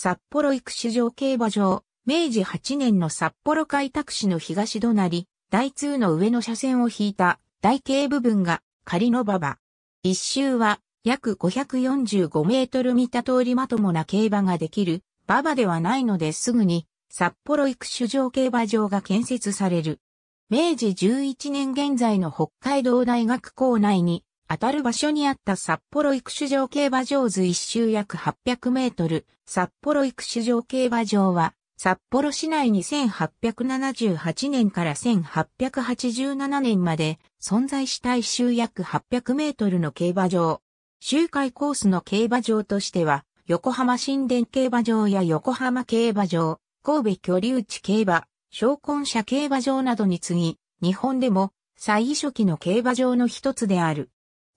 札幌育種場競馬場、明治8年の札幌開拓市の東隣、大通の上の車線を引いた台形部分が仮の馬場。一周は約545メートル見た通りまともな競馬ができる馬場ではないのですぐに札幌育種場競馬場が建設される。明治11年現在の北海道大学校内に当たる場所にあった札幌育種場競馬場図一周約800メートル、札幌育種場競馬場は、札幌市内に1878年から1887年まで存在した一周約800メートルの競馬場。周回コースの競馬場としては、横浜新田競馬場や横浜競馬場、神戸居留地競馬、昇魂社競馬場などに次ぎ、日本でも最初期の競馬場の一つである。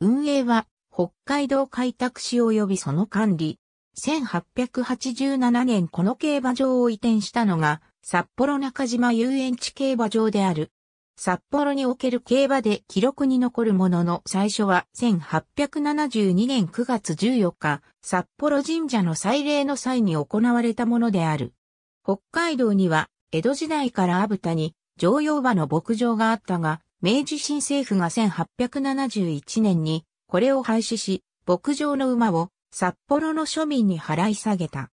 運営は北海道開拓市及びその管理。1887年この競馬場を移転したのが札幌中島遊園地競馬場である。札幌における競馬で記録に残るものの最初は1872年9月14日、札幌神社の祭礼の際に行われたものである。北海道には江戸時代から阿武田に乗用馬の牧場があったが、明治新政府が1871年にこれを廃止し、牧場の馬を札幌の庶民に払い下げた。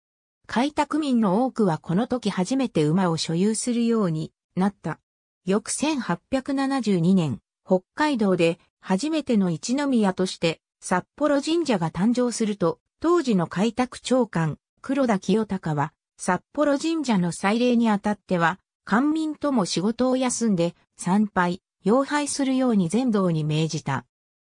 開拓民の多くはこの時初めて馬を所有するようになった。翌1872年、北海道で初めての一宮として札幌神社が誕生すると、当時の開拓長官黒田清隆は札幌神社の祭礼にあたっては、官民とも仕事を休んで参拝、要配するように全道に命じた。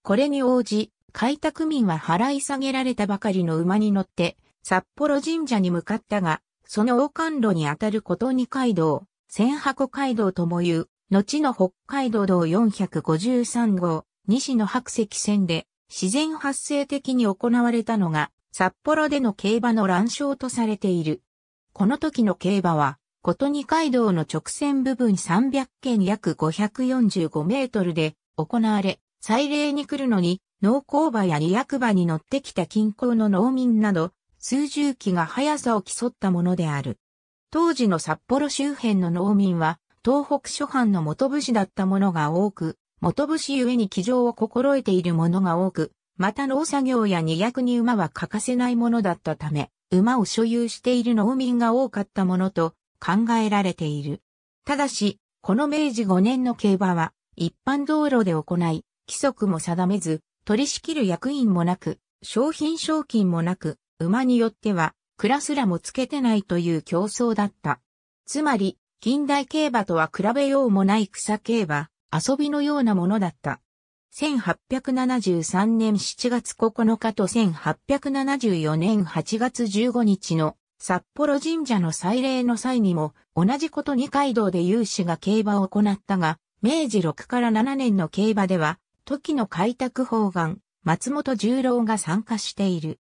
これに応じ、開拓民は払い下げられたばかりの馬に乗って、札幌神社に向かったが、その王冠路にあたること二街道、千箱街道ともいう、後の北海道道453号、西の白石線で、自然発生的に行われたのが、札幌での競馬の乱勝とされている。この時の競馬は、こと二階堂の直線部分300件約545メートルで行われ、祭礼に来るのに、農耕場や二役場に乗ってきた近郊の農民など、数十機が速さを競ったものである。当時の札幌周辺の農民は、東北諸藩の元武士だったものが多く、元武士ゆえに騎乗を心得ているものが多く、また農作業や二役に馬は欠かせないものだったため、馬を所有している農民が多かったものと、考えられている。ただし、この明治5年の競馬は、一般道路で行い、規則も定めず、取り仕切る役員もなく、商品賞金もなく、馬によっては、クラスらもつけてないという競争だった。つまり、近代競馬とは比べようもない草競馬、遊びのようなものだった。1873年7月9日と1874年8月15日の札幌神社の祭礼の際にも、同じこと二階堂で有志が競馬を行ったが、明治6から7年の競馬では、時の開拓方眼、松本十郎が参加している。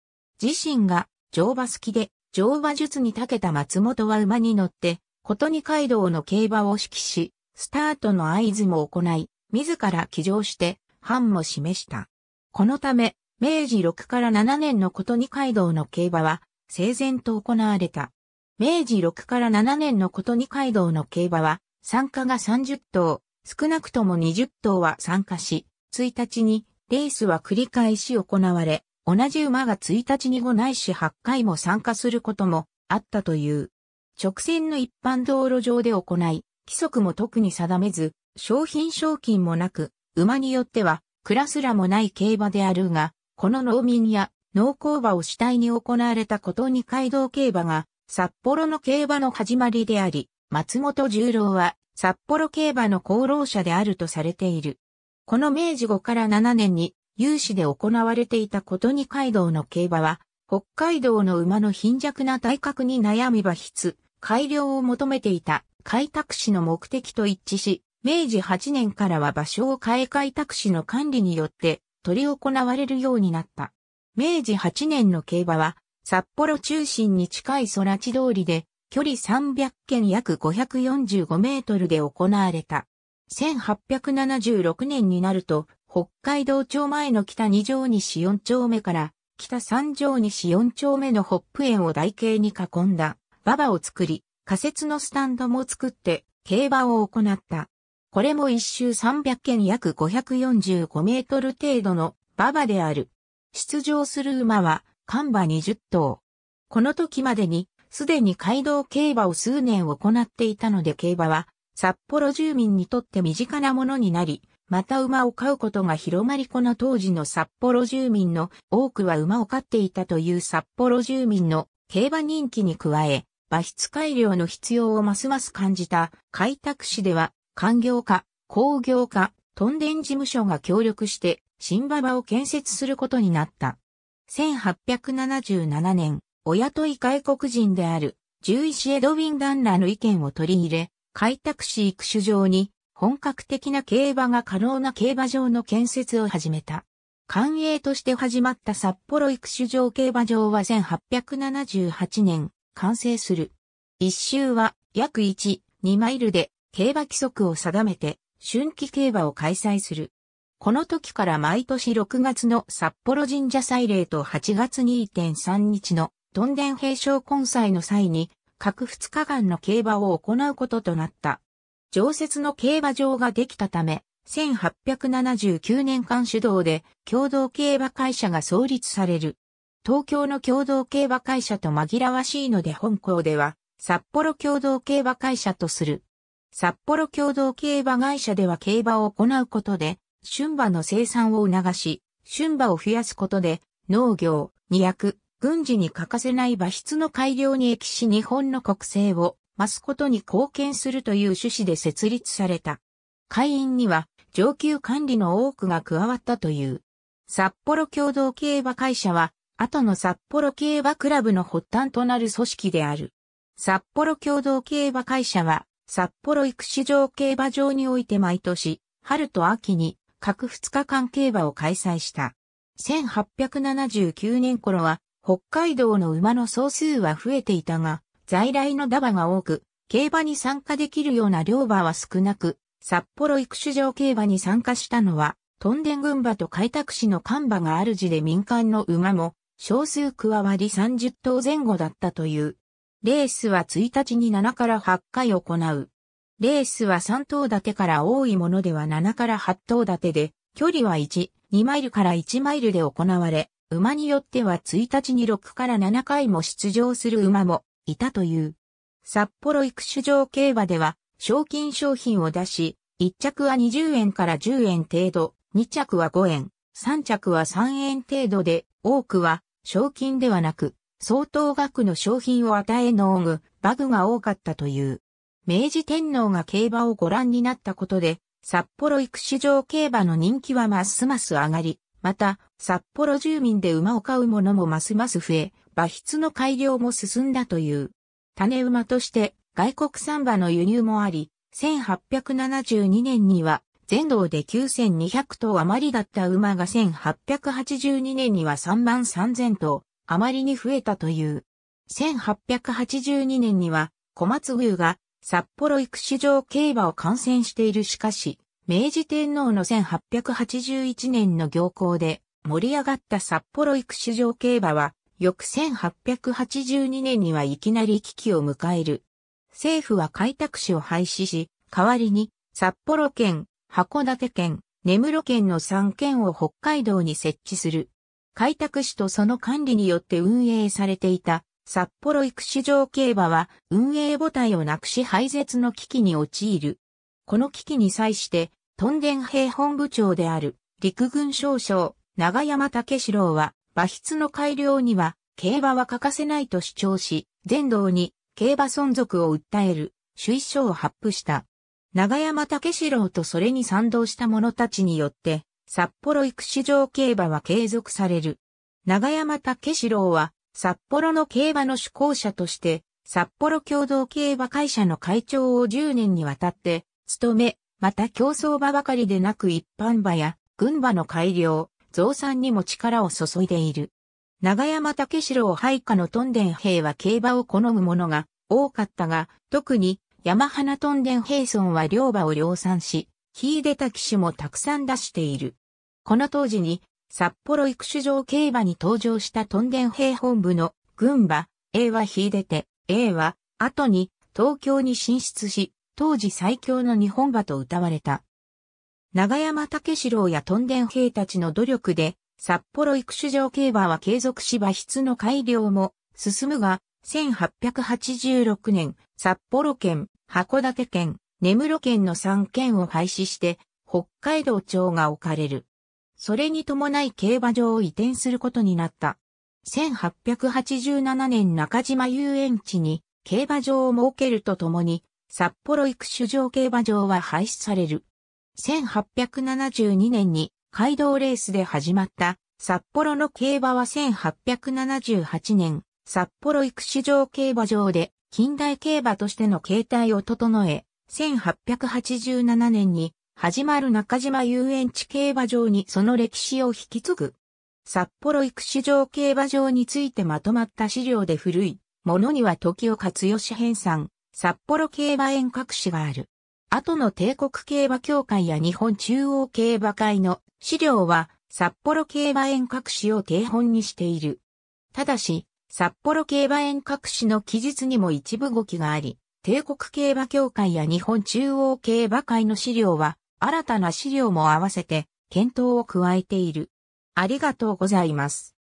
自身が乗馬好きで、乗馬術に長けた松本は馬に乗って、こと二階堂の競馬を指揮し、スタートの合図も行い、自ら騎乗して、班も示した。このため、明治6から7年のこと二階堂の競馬は、整然と行われた。明治6から7年のこと二街道の競馬は、参加が30頭、少なくとも20頭は参加し、1日にレースは繰り返し行われ、同じ馬が1日に5ないし8回も参加することもあったという。直線の一般道路上で行い、規則も特に定めず、商品賞金もなく、馬によってはクラスらもない競馬であるが、この農民や農耕馬を主体に行われたこと二階堂競馬が札幌の競馬の始まりであり、松本十郎は札幌競馬の功労者であるとされている。この明治後から7年に有志で行われていたこと二階堂の競馬は、北海道の馬の貧弱な体格に悩み馬筆、改良を求めていた開拓士の目的と一致し、明治8年からは場所を変え開拓士の管理によって取り行われるようになった。明治8年の競馬は、札幌中心に近い空地通りで、距離300件約545メートルで行われた。1876年になると、北海道庁前の北2条西4丁目から、北3条西4丁目のホップ園を台形に囲んだ、馬場を作り、仮設のスタンドも作って、競馬を行った。これも一周300件約545メートル程度の馬場である。出場する馬は、カンバ20頭。この時までに、すでに街道競馬を数年行っていたので競馬は、札幌住民にとって身近なものになり、また馬を飼うことが広まりこの当時の札幌住民の多くは馬を飼っていたという札幌住民の競馬人気に加え、馬質改良の必要をますます感じた開拓市では、官業化、工業化、トンデン事務所が協力して新馬場を建設することになった。1877年、お雇い外国人である、獣医師エドウィン・ダンラの意見を取り入れ、開拓市育種場に、本格的な競馬が可能な競馬場の建設を始めた。官営として始まった札幌育種場競馬場は1878年、完成する。一周は約1、2マイルで競馬規則を定めて、春季競馬を開催する。この時から毎年6月の札幌神社祭礼と8月2.3日の屯田平昌根祭の際に、各2日間の競馬を行うこととなった。常設の競馬場ができたため、1879年間主導で共同競馬会社が創立される。東京の共同競馬会社と紛らわしいので本校では、札幌共同競馬会社とする。札幌共同競馬会社では競馬を行うことで、春馬の生産を促し、春馬を増やすことで、農業、二役、軍事に欠かせない馬質の改良に益し日本の国政を増すことに貢献するという趣旨で設立された。会員には上級管理の多くが加わったという。札幌共同競馬会社は、後の札幌競馬クラブの発端となる組織である。札幌共同競馬会社は、札幌育種場競馬場において毎年、春と秋に各2日間競馬を開催した。1879年頃は、北海道の馬の総数は増えていたが、在来のダ馬が多く、競馬に参加できるような両馬は少なく、札幌育種場競馬に参加したのは、トンデン群馬と開拓市の看馬があ主で民間の馬も、少数加わり30頭前後だったという。レースは1日に7から8回行う。レースは3頭立てから多いものでは7から8頭立てで、距離は1、2マイルから1マイルで行われ、馬によっては1日に6から7回も出場する馬もいたという。札幌育種場競馬では、賞金商品を出し、1着は20円から10円程度、2着は5円、3着は3円程度で、多くは賞金ではなく、相当額の商品を与え農具、バグが多かったという。明治天皇が競馬をご覧になったことで、札幌育種場競馬の人気はますます上がり、また、札幌住民で馬を飼う者もますます増え、馬筆の改良も進んだという。種馬として外国産馬の輸入もあり、1872年には全道で9200頭余りだった馬が1882年には3万3000頭余りに増えたという。1882年には小松牛が札幌育種場競馬を観戦しているしかし、明治天皇の1881年の行幸で盛り上がった札幌育種場競馬は、翌1882年にはいきなり危機を迎える。政府は開拓市を廃止し、代わりに札幌県、函館県、根室県の3県を北海道に設置する。開拓市とその管理によって運営されていた札幌育種場競馬は運営母体をなくし廃絶の危機に陥る。この危機に際して、トンデン兵本部長である陸軍少将長山武四郎は馬筆の改良には競馬は欠かせないと主張し、全道に競馬存続を訴える主意書を発布した。長山武四郎とそれに賛同した者たちによって、札幌育種場競馬は継続される。長山武四郎は札幌の競馬の主講者として、札幌共同競馬会社の会長を10年にわたって、務め、また競争馬ばかりでなく一般馬や、群馬の改良、増産にも力を注いでいる。長山武四郎配下のトンデン兵は競馬を好む者が多かったが、特に山花トンデン兵村は両馬を量産し、引い出た騎士もたくさん出している。この当時に札幌育種場競馬に登場したトンデン兵本部の群馬 A は秀でて A は後に東京に進出し、当時最強の日本馬と歌われた。長山武四郎やトンデン兵たちの努力で、札幌育種場競馬は継続し馬質の改良も進むが、1886年、札幌県、函館県、根室県の3県を廃止して、北海道庁が置かれる。それに伴い競馬場を移転することになった。1887年中島遊園地に競馬場を設けるとともに、札幌育種場競馬場は廃止される。1872年に街道レースで始まった札幌の競馬は1878年、札幌育種場競馬場で近代競馬としての形態を整え、1887年に始まる中島遊園地競馬場にその歴史を引き継ぐ。札幌育種場競馬場についてまとまった資料で古いものには時を勝義編纂、札幌競馬園各誌がある。後の帝国競馬協会や日本中央競馬会の資料は札幌競馬園各誌を定本にしている。ただし、札幌競馬園各誌の記述にも一部動きがあり、帝国競馬協会や日本中央競馬会の資料は新たな資料も合わせて検討を加えている。ありがとうございます。